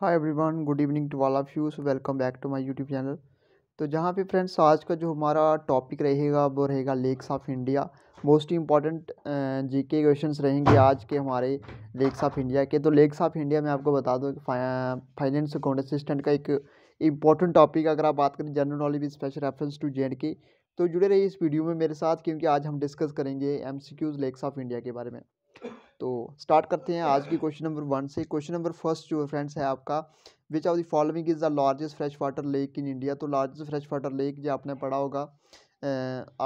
Hi everyone good evening to all of you so welcome back to my YouTube channel तो जहाँ पे friends आज का जो हमारा टॉपिक रहेगा वो रहेगा लेक्स ऑफ इंडिया मोस्ट जी जीके क्वेश्चंस रहेंगे आज के हमारे लेक्स ऑफ इंडिया के तो लेक्स ऑफ इंडिया में आपको बता दूँ फाइनेंस अकाउंट असिस्टेंट का एक इंपॉर्टेंट टॉपिक अगर आप बात करें general knowledge special reference to J K तो जुड़े रहिए इस वीडियो में मेरे साथ क्योंकि आज हम डिस्कस करेंगे एम लेक्स ऑफ इंडिया के बारे में तो स्टार्ट करते हैं आज की क्वेश्चन नंबर वन से क्वेश्चन नंबर फर्स्ट जो फ्रेंड्स है आपका which of the following is the largest fresh water lake in India तो लार्जेस्ट फ्रेश वाटर लेक जो आपने पढ़ा होगा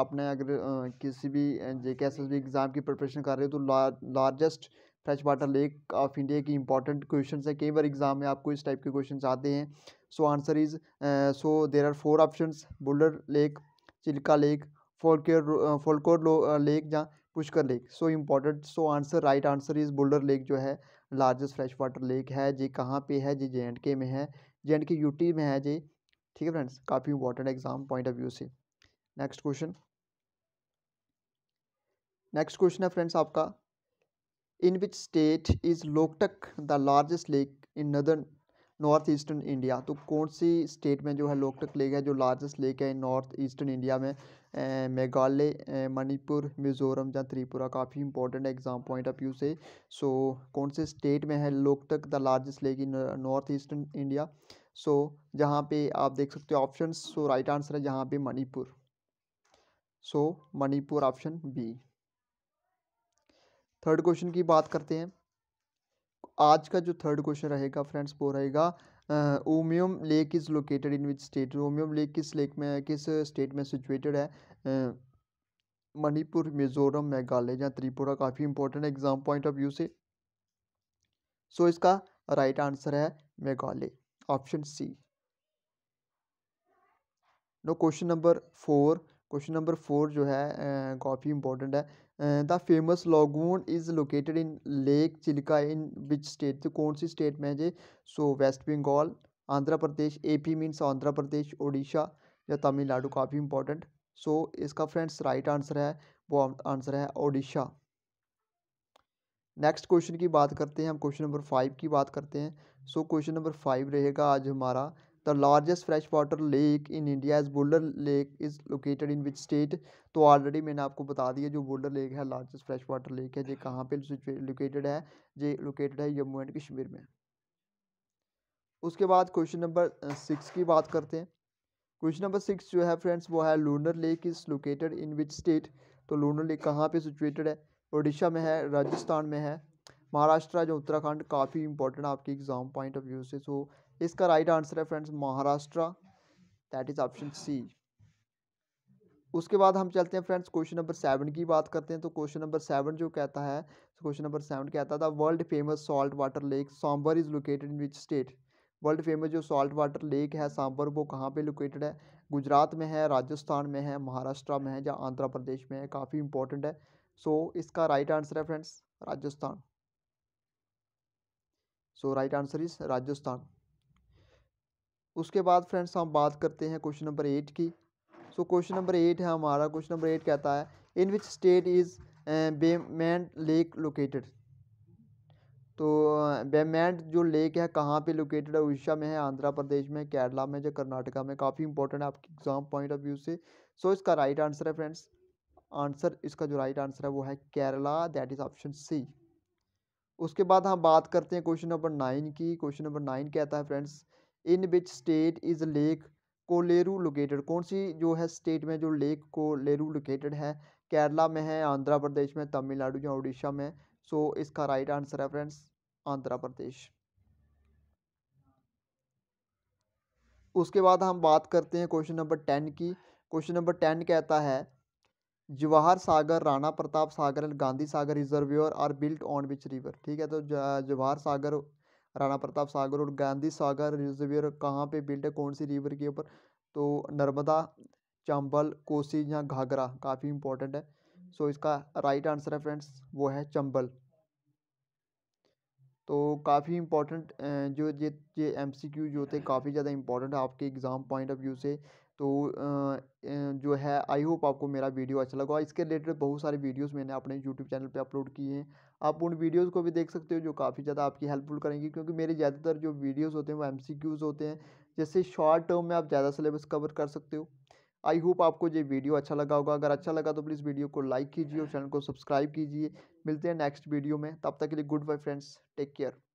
आपने अगर किसी भी J K S S B exam की प्रिपरेशन कर रहे हो तो largest fresh water lake of India की इंपॉर्टेंट क्वेश्चन है कई बार एग्जाम में आपको इस टाइप के क्वेश्चन आते हैं so answer is so there are four option Wular lake Chilka lake फोलकोर फोलकोर लेक या Pushkar lake so important so answer right answer is बोल्डर लेक जो है लार्जेस्ट फ्रेश वाटर लेक है जी कहाँ पे है जी जे एंड के में है जे एंड के यूटी में है जी ठीक है फ्रेंड्स काफ़ी important exam point of view से नेक्स्ट क्वेश्चन नेक्स्ट क्वेश्चन है फ्रेंड्स आपका in which state is Loktak the largest lake in northern north eastern India तो कौन सी स्टेट में जो है लोकटक लेक है जो लार्जेस्ट लेक है नॉर्थ ईस्टर्न इंडिया में मेघालय मणिपुर मिज़ोरम या त्रिपुरा काफ़ी important exam point of view से सो कौन से स्टेट में है Loktak the largest lake in north eastern India so जहाँ पे आप देख सकते हो ऑप्शन सो राइट आंसर है जहाँ पे Manipur so Manipur option B third question की बात करते हैं आज का जो थर्ड क्वेश्चन रहेगा फ्रेंड्स वो रहेगा Umiam lake is located in which state Umiam lake किस लेक में किस स्टेट में सिचुएटेड है मणिपुर मिजोरम मेघालय या त्रिपुरा काफ़ी important exam point of view से सो इसका राइट आंसर है Meghalaya option C no question number four question number four जो है काफ़ी इंपॉर्टेंट है the famous lagoon is located in lake Chilka in which state तो कौन सी स्टेट में है जी so West Bengal Andhra Pradesh A P means Andhra Pradesh Orissa या तमिलनाडु काफ़ी इंपॉर्टेंट सो इसका फ्रेंड्स राइट आंसर है वो आंसर है ओडिशा नेक्स्ट क्वेश्चन की बात करते हैं हम क्वेश्चन नंबर फाइव की बात करते हैं सो क्वेश्चन नंबर फाइव रहेगा आज हमारा The largest freshwater lake in India is Boulder Lake is located in which state? तो ऑलरेडी मैंने आपको बता दिया जो Boulder लेक है लार्जेस्ट फ्रेश वाटर लेक है ये कहाँ पे लोकेटेड है ये लोकेटेड है जम्मू एंड कश्मीर में उसके बाद क्वेश्चन नंबर सिक्स की बात करते हैं क्वेश्चन नंबर सिक्स जो है फ्रेंड्स वो है Lonar lake is located in which state तो लूनर लेक कहाँ पे सिचुएटेड है ओडिशा में है राजस्थान में है महाराष्ट्र जो उत्तराखंड काफ़ी इंपॉर्टेंट आपके एग्ज़ाम पॉइंट ऑफ व्यू से सो इसका राइट आंसर है friends Maharashtra that is option C उसके बाद हम चलते हैं फ्रेंड्स क्वेश्चन नंबर सेवन की बात करते हैं तो क्वेश्चन नंबर सेवन जो कहता है क्वेश्चन नंबर सेवन कहता था world famous salt water lake Sambhar is located in which state world famous जो सॉल्ट वाटर लेक है सांबर वो कहाँ पे लोकेटेड है गुजरात में है राजस्थान में है महाराष्ट्र में है या आंध्र प्रदेश में है काफ़ी इंपॉर्टेंट है सो so, इसका राइट आंसर है friends Rajasthan so right answer is Rajasthan उसके बाद फ्रेंड्स हम बात करते हैं क्वेश्चन नंबर एट की सो क्वेश्चन नंबर एट है हमारा क्वेश्चन नंबर एट कहता है इन विच स्टेट इज़ बेमैंड लेक लोकेटेड तो बेमैंड eh, जो लेक है कहाँ पे लोकेटेड है उड़ीसा में है आंध्र प्रदेश में केरला में जो कर्नाटका में काफ़ी इंपॉर्टेंट है आपके एग्जाम पॉइंट ऑफ व्यू से सो so, इसका राइट आंसर है फ्रेंड्स आंसर इसका जो राइट आंसर है वो है Kerala that is option C उसके बाद हम बात करते हैं क्वेश्चन नंबर नाइन की क्वेश्चन नंबर नाइन कहता है friends in which state is lake Kolleru located कौन सी जो है स्टेट में जो लेक कोलेरू लोकेटेड है केरला में है आंध्र प्रदेश में तमिलनाडु या उड़ीसा में सो so, इसका राइट आंसर है फ्रेंड्स आंध्र प्रदेश उसके बाद हम बात करते हैं क्वेश्चन नंबर टेन की क्वेश्चन नंबर टेन कहता है Jawahar Sagar Rana Pratap Sagar Gandhi Sagar reservoir are built on which river ठीक है तो जवाहर सागर राणा प्रताप सागर और गांधी सागर रिजर्वियर कहाँ पे बिल्ड है कौन सी रिवर के ऊपर तो नर्मदा चंबल कोसी या घाघरा काफ़ी इंपॉर्टेंट है सो इसका राइट आंसर है फ्रेंड्स वो है चंबल तो काफ़ी इम्पोर्टेंट जो ये ये एमसीक्यू जो होते हैं काफ़ी ज़्यादा इम्पोर्टेंट है आपके एग्ज़ाम पॉइंट ऑफ व्यू से तो जो है आई होप आपको मेरा वीडियो अच्छा लगा इसके रिलेटेड बहुत सारे वीडियोस मैंने अपने यूट्यूब चैनल पे अपलोड किए हैं आप उन वीडियोस को भी देख सकते हो जो काफ़ी ज़्यादा आपकी हेल्पफुल करेंगे क्योंकि मेरे ज़्यादातर जो वीडियोस होते हैं वो एमसीक्यूज़ होते हैं जैसे शॉर्ट टर्म में आप ज़्यादा सिलेबस कवर कर सकते हो आई होप आपको ये वीडियो अच्छा लगा होगा अगर अच्छा लगा तो प्लीज़ वीडियो को लाइक कीजिए और चैनल को सब्सक्राइब कीजिए मिलते हैं नेक्स्ट वीडियो में तब तक के लिए goodbye friends take care